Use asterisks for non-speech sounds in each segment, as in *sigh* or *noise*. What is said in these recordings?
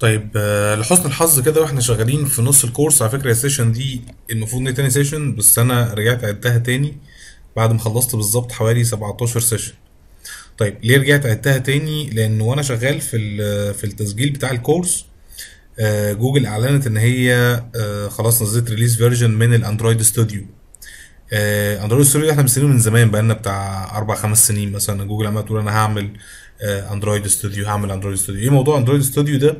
طيب آه، لحسن الحظ كده واحنا شغالين في نص الكورس على فكرة السيشن دي المفروض ان هي تاني سيشن بس انا رجعت عدتها تاني بعد ما خلصت بالظبط حوالي 17 سيشن طيب ليه رجعت عدتها تاني لان وانا شغال في في التسجيل بتاع الكورس آه، جوجل اعلنت ان هي آه، خلاص نزلت ريليز فيرجن من الاندرويد ستوديو اندرويد ستوديو احنا مستنيينه من زمان بقالنا بتاع اربع خمس سنين مثلا جوجل عماله تقول انا هعمل اندرويد آه، ستوديو هعمل اندرويد ستوديو ايه موضوع اندرويد ستوديو ده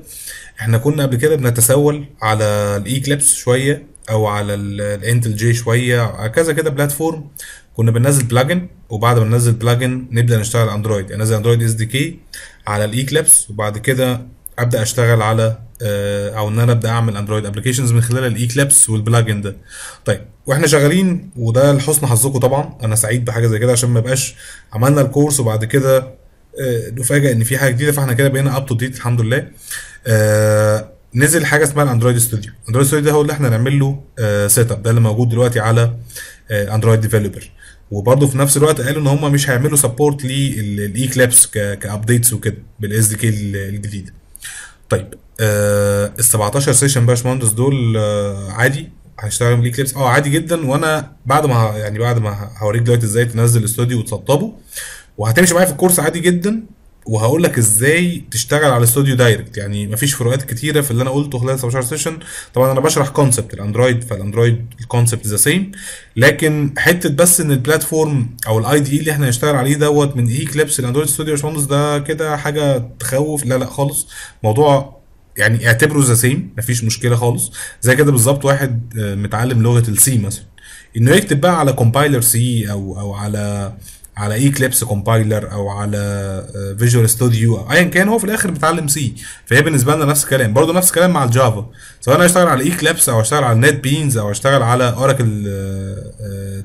احنا كنا قبل كده بنتسول على الايكليبس شويه او على الانتل جي شويه كذا كده بلاتفورم كنا بننزل بلجن وبعد ما ننزل بلجن نبدا نشتغل اندرويد انزل اندرويد اس دي كي على الايكليبس وبعد كده ابدا اشتغل على آه، او ان انا ابدا اعمل اندرويد ابلكيشنز من خلال الايكليبس والبلجن ده طيب واحنا شغالين وده لحسن حظكم طبعا انا سعيد بحاجه زي كده عشان ما يبقاش عملنا الكورس وبعد كده آه، نفاجئ ان في حاجه جديده فاحنا كده بقينا اب تو ديت الحمد لله آه، نزل حاجه اسمها الاندرويد ستوديو الاندرويد ستوديو ده هو اللي احنا نعمل له سيت آه، اب ده اللي موجود دلوقتي على اندرويد ديفلوبر وبرضه في نفس الوقت قالوا ان هم مش هيعملوا سبورت للاي كلابس كابديتس وكده بالاس دي كي الجديده طيب ال 17 سيشن باشمهندس دول عادي هنشتغل بالاي كليبس اه عادي جدا وانا بعد ما يعني بعد ما هوريك دلوقتي ازاي تنزل الاستوديو وتسطبه وهتمشي معايا في الكورس عادي جدا وهقول لك ازاي تشتغل على الاستوديو دايركت يعني مفيش فروقات كتيره في اللي انا قلته خلال 17 سيشن طبعا انا بشرح كونسبت الاندرويد فالاندرويد الكونسبت ذا سيم لكن حته بس ان البلاتفورم او الاي دي اي e اللي احنا هنشتغل عليه دوت من اي كليبس الاندرويد ستوديو يا باشمهندس ده كده حاجه تخوف لا لا خالص موضوع يعني اعتبره ذا سيم مفيش مشكله خالص زي كده بالظبط واحد آه، متعلم لغه السي مثلا انه يكتب بقى على كومبايلر سي او او على آه على ايكليبس كومبايلر او على فيجوال ستوديو او ايا كان هو في الاخر بيتعلم سي فهي بالنسبه لنا نفس الكلام برضه نفس الكلام مع الجافا سواء انا اشتغل على ايكليبس او اشتغل على نت بينز او اشتغل على اوراكل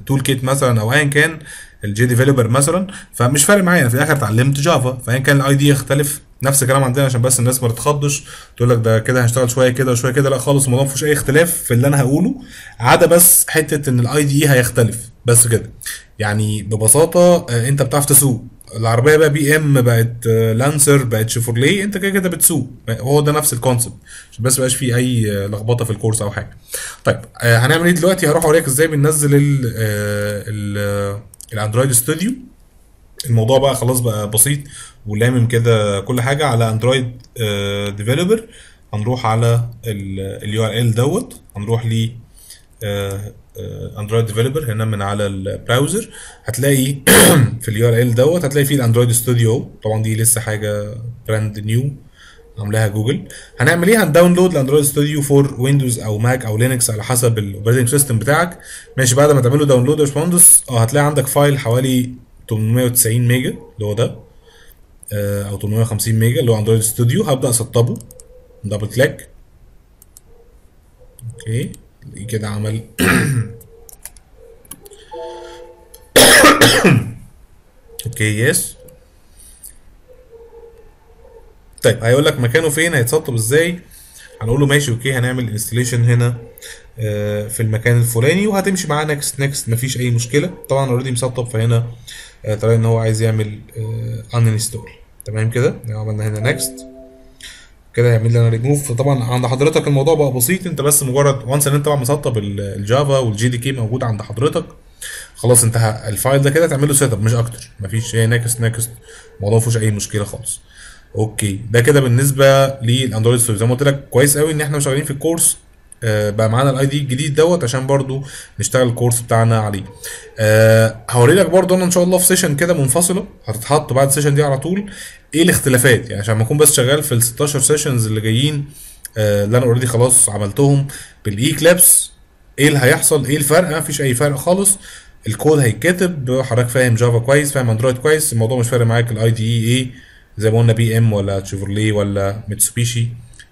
تول كيت مثلا او ايا كان الجي ديفيلوبر مثلا فمش فارق معايا في الاخر اتعلمت جافا فايا كان الاي دي يختلف نفس الكلام عندنا عشان بس الناس ما تتخضش تقول لك ده كده هنشتغل شويه كده وشويه كده لا خالص الموضوع ما فيهوش اي اختلاف في اللي انا هقوله عدا بس حته ان الاي دي هيختلف بس كده يعني ببساطه آه، انت بتعرف تسوق العربيه بقى بي ام بقت لانسر آه، بقت شيفورليه انت كده كده بتسوق هو ده نفس الكونسبت عشان بس مبقاش فيه اي لخبطه في الكورس او حاجه طيب آه، هنعمل ايه دلوقتي هروح اوريك ازاي بننزل ال الاندرويد ستوديو الموضوع بقى خلاص بقى بسيط ولامم كده كل حاجه على اندرويد ديفلوبر هنروح على اليو ار ال دوت هنروح ل اندرويد آه، ديفلوبر آه، هنا من على البراوزر هتلاقي *clears throat* في اليو ار ال دوت هتلاقي فيه الاندرويد ستوديو طبعا دي لسه حاجه براند نيو عاملاها جوجل هنعمل ايه هنداونلود الاندرويد ستوديو فور ويندوز او ماك او لينكس على حسب الاوبريتنج سيستم بتاعك ماشي بعد ما تعمله داونلود يا باشمهندس اه هتلاقي عندك فايل حوالي 890 ميجا اللي هو ده آه، او 850 ميجا اللي هو اندرويد ستوديو هبدا اسطبه دبل كليك اوكي كده عمل اوكي يس طيب هيقول لك مكانه فين هيتسطب ازاي هنقول له ماشي اوكي هنعمل انستليشن هنا آه، في المكان الفلاني وهتمشي معاه نكست نكست مفيش اي مشكله طبعا اوريدي مسطب فهنا ترى آه، ان هو عايز يعمل ان آه، انستول تمام كده عملنا هنا نكست كده يعمل لنا ريموف فطبعا عند حضرتك الموضوع بقى بسيط انت بس مجرد وانس ان انت بقى مسطب الجافا والجي دي كي موجود عند حضرتك خلاص انتهى الفايل ده كده تعمل له سيت اب مش اكتر مفيش اي نكست نكست الموضوع ما فيهوش اي مشكله خالص اوكي ده كده بالنسبه للاندرويد ستوري زي ما قلت لك كويس قوي ان احنا شغالين في الكورس آه، بقى معانا الاي دي الجديد دوت عشان برضو نشتغل الكورس بتاعنا عليه آه هوري لك برضو انا ان شاء الله في سيشن كده منفصله هتتحط بعد السيشن دي على طول ايه الاختلافات يعني عشان ما اكون بس شغال في ال 16 سيشنز اللي جايين آه اللي انا اوريدي خلاص عملتهم بالاي كلابس ايه اللي هيحصل ايه الفرق آه، ما فيش اي فرق خالص الكود هيتكتب حضرتك فاهم جافا كويس فاهم اندرويد كويس الموضوع مش فارق معاك الاي دي اي ايه زي ما قلنا بي ام ولا تشيفرلي ولا ميتسوبيشي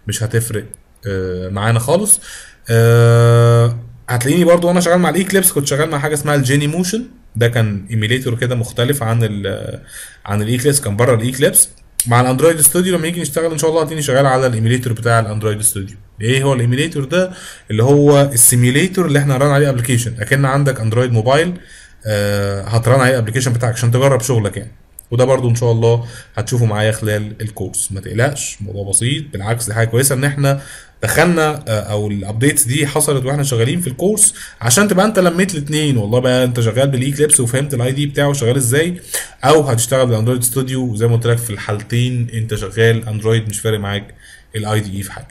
مش هتفرق آه معانا خالص آه هتلاقيني برضو وانا شغال مع الاي كلابس كنت شغال مع حاجه اسمها الجيني موشن ده كان ايميليتور كده مختلف عن الـ عن الايكليبس كان بره الايكليبس مع الاندرويد ستوديو لما يجي نشتغل ان شاء الله هتيجي شغال على الايميليتور بتاع الاندرويد ستوديو ايه هو الايميليتور ده اللي هو السيميليتور اللي احنا هنرن عليه ابلكيشن اكن عندك اندرويد موبايل آه هترن عليه الابلكيشن بتاعك عشان تجرب شغلك يعني وده برضو ان شاء الله هتشوفه معايا خلال الكورس ما تقلقش الموضوع بسيط بالعكس دي حاجه كويسه ان احنا دخلنا آه، او الابديتس دي حصلت واحنا شغالين في الكورس عشان تبقى انت لميت الاثنين والله بقى انت شغال بالايكليبس وفهمت الاي دي بتاعه شغال ازاي او هتشتغل بالاندرويد ستوديو وزي ما قلت لك في الحالتين انت شغال اندرويد مش فارق معاك الاي دي اي في حاجه